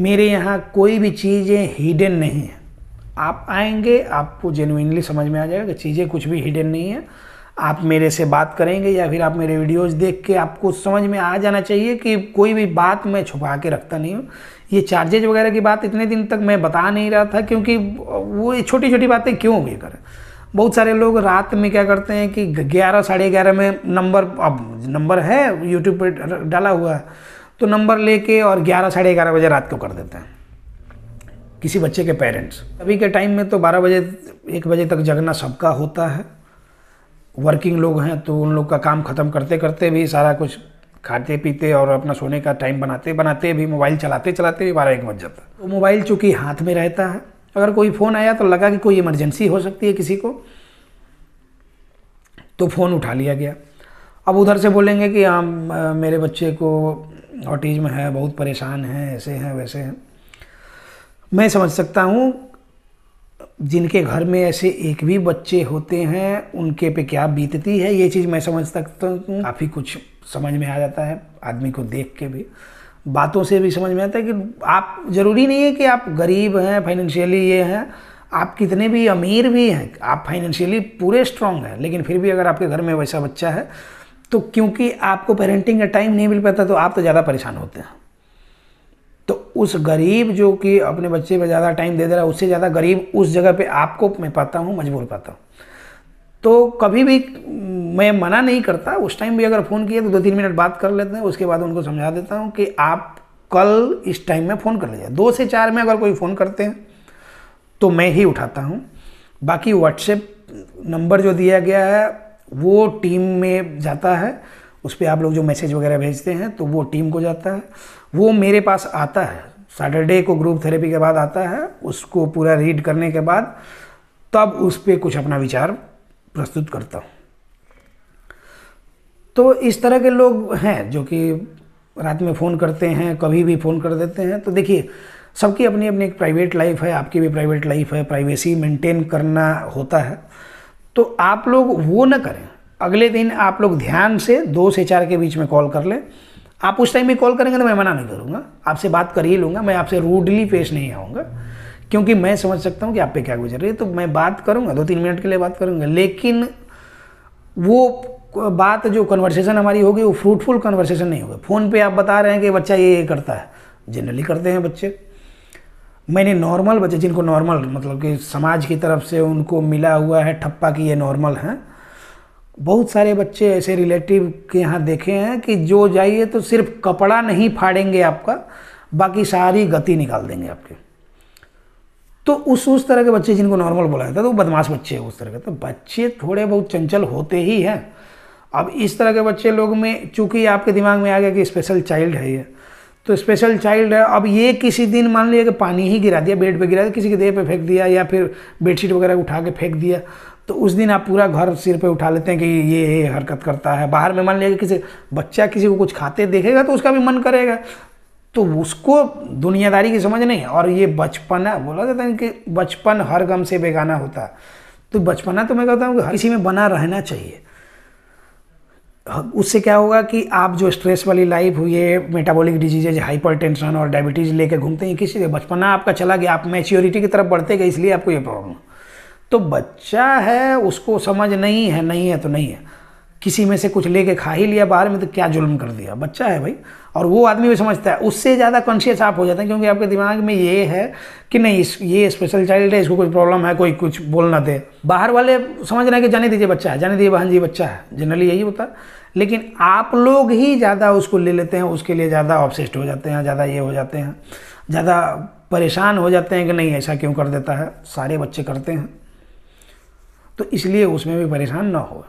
मेरे यहाँ कोई भी चीज़ें हिडन नहीं है आप आएंगे आपको जेनुइनली समझ में आ जाएगा कि चीज़ें कुछ भी हिडन नहीं है आप मेरे से बात करेंगे या फिर आप मेरे वीडियोस देख के आपको समझ में आ जाना चाहिए कि कोई भी बात मैं छुपा के रखता नहीं हूँ ये चार्जेज वगैरह की बात इतने दिन तक मैं बता नहीं रहा था क्योंकि वो ये छोटी छोटी बातें क्यों भी करें बहुत सारे लोग रात में क्या करते हैं कि ग्यारह साढ़े ग्यारह में नंबर अब नंबर है यूट्यूब पर डाला हुआ है तो नंबर लेके और ग्यारह साढ़े ग्यारह बजे रात को कर देते हैं किसी बच्चे के पेरेंट्स अभी के टाइम में तो बारह बजे एक बजे तक जगना सबका होता है वर्किंग लोग हैं तो उन लोग का काम ख़त्म करते करते भी सारा कुछ खाते पीते और अपना सोने का टाइम बनाते बनाते भी मोबाइल चलाते चलाते भी बारह एक बज जाता है तो मोबाइल चूँकि हाथ में रहता है अगर कोई फ़ोन आया तो लगा कि कोई इमरजेंसी हो सकती है किसी को तो फ़ोन उठा लिया गया अब उधर से बोलेंगे कि हम मेरे बच्चे को ऑटिज्म है बहुत परेशान हैं ऐसे हैं वैसे हैं मैं समझ सकता हूँ जिनके घर में ऐसे एक भी बच्चे होते हैं उनके पे क्या बीतती है ये चीज़ मैं समझ सकता हूँ काफ़ी कुछ समझ में आ जाता है आदमी को देख के भी बातों से भी समझ में आता है कि आप ज़रूरी नहीं है कि आप गरीब हैं फाइनेंशियली ये हैं आप कितने भी अमीर भी हैं आप फाइनेंशियली पूरे स्ट्रांग हैं लेकिन फिर भी अगर आपके घर में वैसा बच्चा है तो क्योंकि आपको पेरेंटिंग का टाइम नहीं मिल पाता तो आप तो ज़्यादा परेशान होते हैं तो उस गरीब जो कि अपने बच्चे पर ज़्यादा टाइम दे दे रहा है उससे ज़्यादा गरीब उस जगह पे आपको मैं पाता हूँ मजबूर पाता हूँ तो कभी भी मैं मना नहीं करता उस टाइम भी अगर फ़ोन किया तो दो तीन मिनट बात कर लेते हैं उसके बाद उनको समझा देता हूँ कि आप कल इस टाइम में फ़ोन कर लीजिए दो से चार में अगर कोई फ़ोन करते हैं तो मैं ही उठाता हूँ बाकी व्हाट्सएप नंबर जो दिया गया है वो टीम में जाता है उस पर आप लोग जो मैसेज वगैरह भेजते हैं तो वो टीम को जाता है वो मेरे पास आता है सैटरडे को ग्रुप थेरेपी के बाद आता है उसको पूरा रीड करने के बाद तब उस पर कुछ अपना विचार प्रस्तुत करता हूँ तो इस तरह के लोग हैं जो कि रात में फ़ोन करते हैं कभी भी फ़ोन कर देते हैं तो देखिए सबकी अपनी अपनी एक प्राइवेट लाइफ है आपकी भी प्राइवेट लाइफ है प्राइवेसी मेंटेन करना होता है तो आप लोग वो ना करें अगले दिन आप लोग ध्यान से दो से चार के बीच में कॉल कर लें आप उस टाइम भी कॉल करेंगे तो मैं मना नहीं करूँगा आपसे बात कर ही लूँगा मैं आपसे रूडली पेश नहीं आऊँगा क्योंकि मैं समझ सकता हूँ कि आप पे क्या गुजर रही है तो मैं बात करूँगा दो तीन मिनट के लिए बात करूँगा लेकिन वो बात जो कन्वर्सेशन हमारी होगी वो फ्रूटफुल कन्वर्सेशन नहीं होगा फ़ोन पे आप बता रहे हैं कि बच्चा ये ये करता है जनरली करते हैं बच्चे मैंने नॉर्मल बच्चे जिनको नॉर्मल मतलब कि समाज की तरफ से उनको मिला हुआ है ठप्पा कि ये नॉर्मल हैं बहुत सारे बच्चे ऐसे रिलेटिव के यहाँ देखे हैं कि जो जाइए तो सिर्फ कपड़ा नहीं फाड़ेंगे आपका बाकी सारी गति निकाल देंगे आपके तो उस उस तरह के बच्चे जिनको नॉर्मल बोला जाता है तो बदमाश बच्चे हैं उस तरह के तो बच्चे थोड़े बहुत चंचल होते ही हैं अब इस तरह के बच्चे लोग में चूंकि आपके दिमाग में आ गया कि स्पेशल चाइल्ड है ये तो स्पेशल चाइल्ड है अब ये किसी दिन मान लिया कि पानी ही गिरा दिया बेड पे गिरा दिया किसी के देह पे फेंक दिया या फिर बेडशीट वगैरह उठा के फेंक दिया तो उस दिन आप पूरा घर सिर पे उठा लेते हैं कि ये ये हरकत करता है बाहर में मान लिया कि किसी बच्चा किसी को कुछ खाते देखेगा तो उसका भी मन करेगा तो उसको दुनियादारी की समझ नहीं और ये बचपना बोला जाता है कि बचपन हर गम से बेगाना होता है तो बचपना तो मैं कहता हूँ कि हर किसी में बना रहना चाहिए हाँ, उससे क्या होगा कि आप जो स्ट्रेस वाली लाइफ हुई है मेटाबॉलिक डिजीजेज टेंशन और डायबिटीज़ लेके घूमते हैं किसी से बचपना आपका चला गया आप मैच्योरिटी की तरफ बढ़ते गए इसलिए आपको ये प्रॉब्लम तो बच्चा है उसको समझ नहीं है नहीं है तो नहीं है किसी में से कुछ लेके खा ही लिया बाहर में तो क्या जुल्म कर दिया बच्चा है भाई और वो आदमी भी समझता है उससे ज़्यादा कॉन्शियस आप हो जाते हैं क्योंकि आपके दिमाग में ये है कि नहीं इस ये स्पेशल चाइल्ड है इसको कोई प्रॉब्लम है कोई कुछ बोलना दे बाहर वाले समझ रहे हैं कि जाने दीजिए बच्चा है जाने दीजिए बहन जी बच्चा है जनरली यही होता है लेकिन आप लोग ही ज़्यादा उसको ले लेते हैं उसके लिए ज़्यादा ऑब्सेस्ड हो जाते हैं ज़्यादा ये हो जाते हैं ज़्यादा परेशान हो जाते हैं कि नहीं ऐसा क्यों कर देता है सारे बच्चे करते हैं तो इसलिए उसमें भी परेशान ना हो